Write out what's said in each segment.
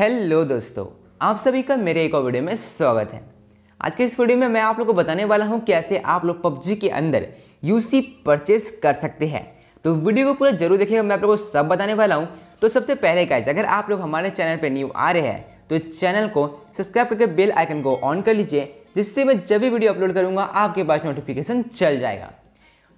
hello दोस्तों आप सभी का मेरे एक और वीडियो में स्वागत है आज के इस वीडियो में मैं आप लोग को बताने वाला हूँ कैसे आप लोग पबजी के अंदर यूसी परचेस कर सकते हैं तो वीडियो को पूरा जरूर देखिएगा मैं आप लोग को सब बताने वाला हूँ तो सबसे पहले गाइज अगर आप लोग हमारे चैनल पर न्यू आ रहे हैं तो चैनल को सब्सक्राइब करके बेल आइकन को ऑन कर लीजिए जिससे मैं जब भी वीडियो अपलोड करूँगा आपके पास नोटिफिकेशन चल जाएगा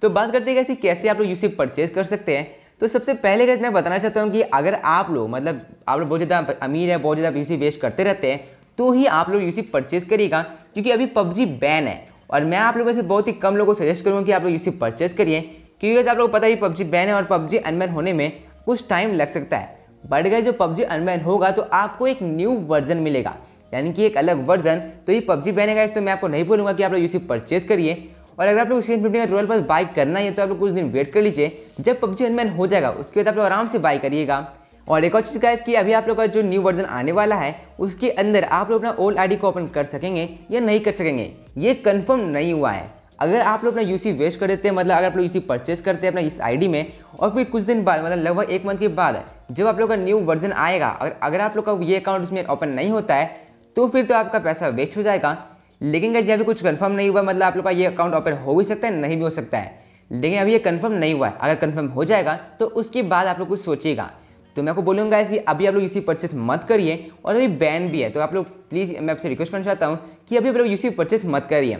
तो बात करते हैं कैसे कैसे आप लोग यूसी परचेज कर सकते हैं तो सबसे पहले मैं बताना चाहता हूँ कि अगर आप लोग मतलब आप लोग बहुत ज़्यादा अमीर है बहुत ज़्यादा यूसी वेस्ट करते रहते हैं तो ही आप लोग यूसी परचेज करिएगा क्योंकि अभी पबजी बैन है और मैं आप लोगों से बहुत ही कम लोगों को सजेस्ट करूँगा कि आप लोग यूसी परचेज करिए क्योंकि आप लोग पता ही पबजी बैन है और पबजी अनबैन होने में कुछ टाइम लग सकता है बढ़ गए जो पबजी अनबैन होगा तो आपको एक न्यू वर्जन मिलेगा यानी कि एक अलग वर्जन तो ये पबजी बैन है तो मैं आपको नहीं बोलूँगा कि आप लोग यूसी परचेज करिए और अगर आप लोग N fifty royal pass buy करना है तो आप लोग कुछ दिन वेट कर लीजिए जब पबजी अनमैन हो जाएगा उसके बाद आप लोग आराम से बाई करिएगा और एक और चीज़ का है कि अभी आप लोग का जो न्यू वर्जन आने वाला है उसके अंदर आप लोग अपना ओल्ड आईडी को ओपन कर सकेंगे या नहीं कर सकेंगे ये कंफर्म नहीं हुआ है अगर आप लोग अपना यूसी वेस्ट कर देते हैं मतलब अगर आप लोग यूसी परचेस करते हैं अपना इस आईडी में और फिर कुछ दिन बाद मतलब लगभग एक मंथ के बाद जब आप लोग का न्यू वर्जन आएगा अगर अगर आप लोग का ये अकाउंट उसमें ओपन नहीं होता है तो फिर तो आपका पैसा वेस्ट हो जाएगा लेकिन गैस अभी कुछ कंफर्म नहीं हुआ मतलब आप लोग का ये अकाउंट ओपन हो भी सकता है नहीं भी हो सकता है लेकिन अभी ये कंफर्म नहीं हुआ है अगर कंफर्म हो जाएगा तो उसके बाद आप लोग कुछ सोचिएगा तो मैं आपको बोलूँगा ऐसे अभी आप लोग यूसी परचेस मत करिए और अभी बैन भी है तो आप लोग प्लीज़ मैं आपसे रिक्वेस्ट करना चाहता हूँ कि अभी आप लोग यूसी परचेस मत करिए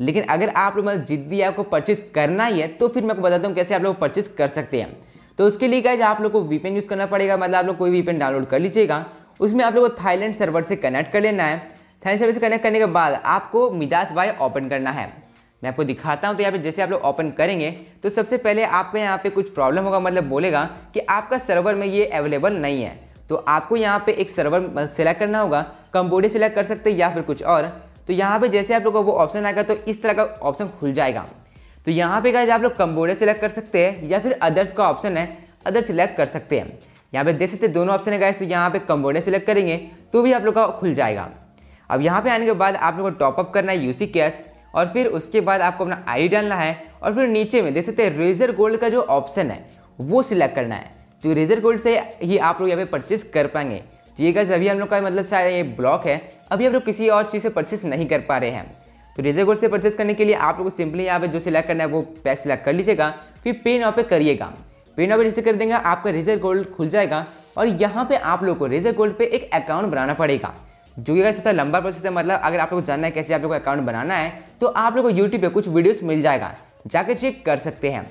लेकिन अगर आप लोग मतलब जिद्दी आपको परचेस करना ही है तो फिर मैं आपको बताता हूँ कैसे आप लोग परचेस कर सकते हैं तो उसके लिए क्या आप लोग को वीपेन यूज़ करना पड़ेगा मतलब आप लोग कोई वीपेन डाउनलोड कर लीजिएगा उसमें आप लोग को थाईलैंड सर्वर से कनेक्ट कर लेना है थैंक सर्विस कनेक्ट करने के बाद आपको मिजाज बाई ओपन करना है मैं आपको दिखाता हूँ तो यहाँ पे जैसे आप लोग ओपन करेंगे तो सबसे पहले आपके यहाँ पे कुछ प्रॉब्लम होगा मतलब बोलेगा कि आपका सर्वर में ये अवेलेबल नहीं है तो आपको यहाँ पे एक सर्वर सेलेक्ट करना होगा कंबोडिया सेलेक्ट कर सकते हैं या फिर कुछ और तो यहाँ पे जैसे आप लोग का वो ऑप्शन आएगा तो इस तरह का ऑप्शन खुल जाएगा तो यहाँ पे गए आप लोग कंबोडिया सेलेक्ट कर सकते हैं या फिर अदर्स का ऑप्शन है अदर सेलेक्ट कर सकते हैं यहाँ पे देख सकते हैं दोनों ऑप्शन है गाइज तो यहाँ पे कंबोडिया सेलेक्ट करेंगे तो भी आप लोग का खुल जाएगा अब यहाँ पे आने के बाद आप लोगों को टॉपअप करना है यूसी कैश और फिर उसके बाद आपको अपना आई डालना है और फिर नीचे में देख सकते हैं रेजर गोल्ड का जो ऑप्शन है वो सिलेक्ट करना है तो रेजर गोल्ड से ही आप लोग यहाँ पे परचेस कर पाएंगे तो ये गैस अभी हम लोग का मतलब शायद ये ब्लॉक है अभी हम लोग किसी और चीज़ से परचेज नहीं कर पा रहे हैं तो रेजर गोल्ड से परचेज करने के लिए आप लोग को सिंपली यहाँ पे जो सिलेक्ट करना है वो पैक सिलेक्ट कर लीजिएगा फिर पे नाव पे करिएगा पे नाव पे जैसे कर देंगे आपका रेजर गोल्ड खुल जाएगा और यहाँ पे आप लोग को रेजर गोल्ड पे एक अकाउंट बनाना पड़ेगा जो कि सबसे लंबा प्रोसेस है मतलब अगर आप लोग को जानना है कैसे आप लोग को अकाउंट बनाना है तो आप लोग को यूट्यूब पर कुछ वीडियोस मिल जाएगा जाके चेक कर सकते हैं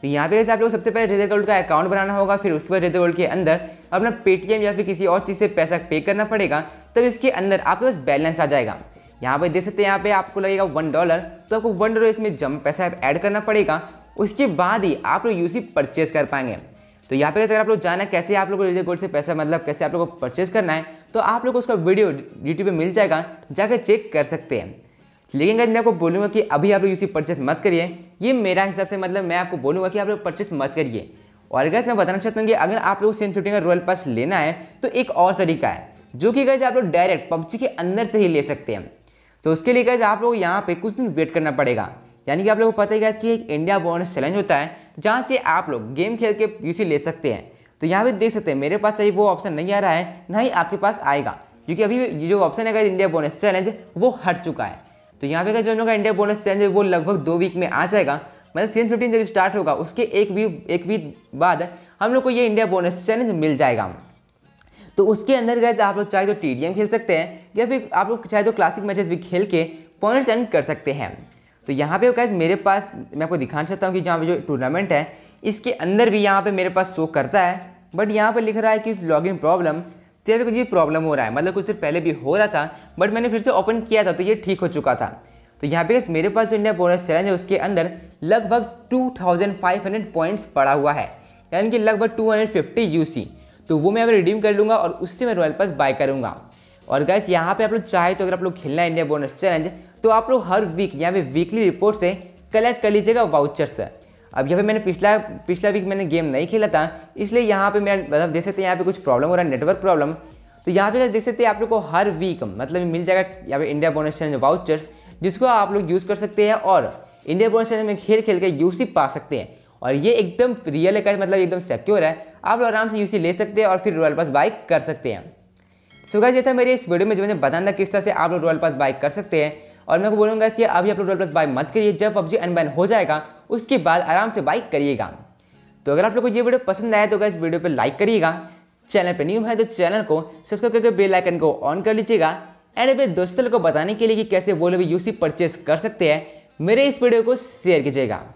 तो यहाँ पे जैसे आप लोग सबसे पहले रेजर गोल्ड का अकाउंट बनाना होगा फिर उसके बाद रेजर गोल्ड के अंदर अपना पेटीएम या फिर किसी और चीज़ से पैसा पे करना पड़ेगा तब इसके अंदर आपके पास बैलेंस आ जाएगा यहाँ पे देख सकते हैं यहाँ पे आपको लगेगा वन डॉलर तो आपको वन डॉलर इसमें जम पैसा ऐड करना पड़ेगा उसके बाद ही आप लोग यूसी परचेज कर पाएंगे तो यहाँ पे अगर आप लोग जाना कैसे आप लोग को रेजर गोल्ड से पैसा मतलब कैसे आप लोग को परचेज करना है तो आप लोग उसका वीडियो यूट्यूब पर मिल जाएगा जाकर चेक कर सकते हैं लेकिन अगर मैं आपको बोलूँगा कि अभी आप लोग यूसी परचेस मत करिए ये मेरा हिसाब से मतलब मैं आपको बोलूँगा कि आप लोग परचेस मत करिए और अगर मैं बताना चाहता हूँ कि अगर आप लोग सेंट फिफ्टीन का रोयल पास लेना है तो एक और तरीका है जो कि गए आप लोग डायरेक्ट पबजी के अंदर से ही ले सकते हैं तो उसके लिए गए आप लोग यहाँ पे कुछ दिन वेट करना पड़ेगा यानी कि आप लोगों को पता ही गया कि एक इंडिया बोनस चैलेंज होता है जहाँ से आप लोग गेम खेल के यूसी ले सकते हैं तो यहाँ भी देख सकते हैं मेरे पास सही वो ऑप्शन नहीं आ रहा है ना ही आपके पास आएगा क्योंकि अभी जो ऑप्शन है इंडिया बोनस चैलेंज वो हट चुका है तो यहाँ पे का जो का इंडिया बोनस चैलेंज है वो लगभग दो वीक में आ जाएगा मतलब एन फिफ्टीन जब स्टार्ट होगा उसके एक वीक एक वीक बाद हम लोग को ये इंडिया बोनस चैलेंज मिल जाएगा तो उसके अंदर गए आप लोग चाहे तो टी खेल सकते हैं या फिर आप लोग चाहे तो क्लासिक मैचेस भी खेल के पॉइंट्स एंड कर सकते हैं तो यहाँ पे गैस मेरे पास मैं आपको दिखाना चाहता हूँ कि जहाँ पे जो टूर्नामेंट है इसके अंदर भी यहाँ पे मेरे पास शो करता है बट यहाँ पे लिख रहा है कि लॉगिन प्रॉब्लम तो यहाँ पर कुछ प्रॉब्लम हो रहा है मतलब कुछ देर पहले भी हो रहा था बट मैंने फिर से ओपन किया था तो ये ठीक हो चुका था तो यहाँ पे मेरे पास जो इंडिया बोनस चैलेंज है उसके अंदर लगभग 2500 पॉइंट्स पड़ा हुआ है यानी कि लगभग 250 यूसी तो वो मैं यहाँ पर रिडीम कर लूँगा और उससे मैं रॉयल पास बाय करूँगा और गैस यहाँ पे आप लोग चाहे तो अगर आप लोग खेलना है इंडिया बोनस चैलेंज तो आप लोग हर वीक यहाँ पे वीकली रिपोर्ट से कलेक्ट कर लीजिएगा वाउचर अब यहाँ पे मैंने पिछला पिछला वीक मैंने गेम नहीं खेला था इसलिए यहाँ पे मैं मतलब देख सकते हैं यहाँ पे कुछ प्रॉब्लम हो रहा है नेटवर्क प्रॉब्लम तो यहाँ पे देख सकते हैं आप लोग को हर वीक मतलब मिल जाएगा यहाँ पे इंडिया बोनस चैलेंज वाउचर्स जिसको आप लोग यूज़ कर सकते हैं और इंडिया बोनस चैलेंज में खेल खेल के यूसी पा सकते हैं और ये एकदम रियल है मतलब एकदम सिक्योर है आप लोग आराम से यूसी ले सकते हैं और फिर रॉयल पास बाइक कर सकते हैं सो गाइस ये था मेरे इस वीडियो में जो मैंने बताना था किस तरह से आप लोग रॉयल पास बाइक कर सकते हैं और मैं को बोलूँगा इसके अभी आप लोग रॉयल पास बाइक मत करिए जब पबजी अनबैन हो जाएगा उसके बाद आराम से बाइक करिएगा तो अगर आप लोग को ये वीडियो पसंद आया तो अगर इस वीडियो पर लाइक करिएगा चैनल पर न्यू है तो चैनल को सब्सक्राइब करके बेल आइकन को ऑन कर लीजिएगा एंड अपने दोस्तों को बताने के लिए कि कैसे वो लोग यूसी परचेस कर सकते हैं मेरे इस वीडियो को शेयर कीजिएगा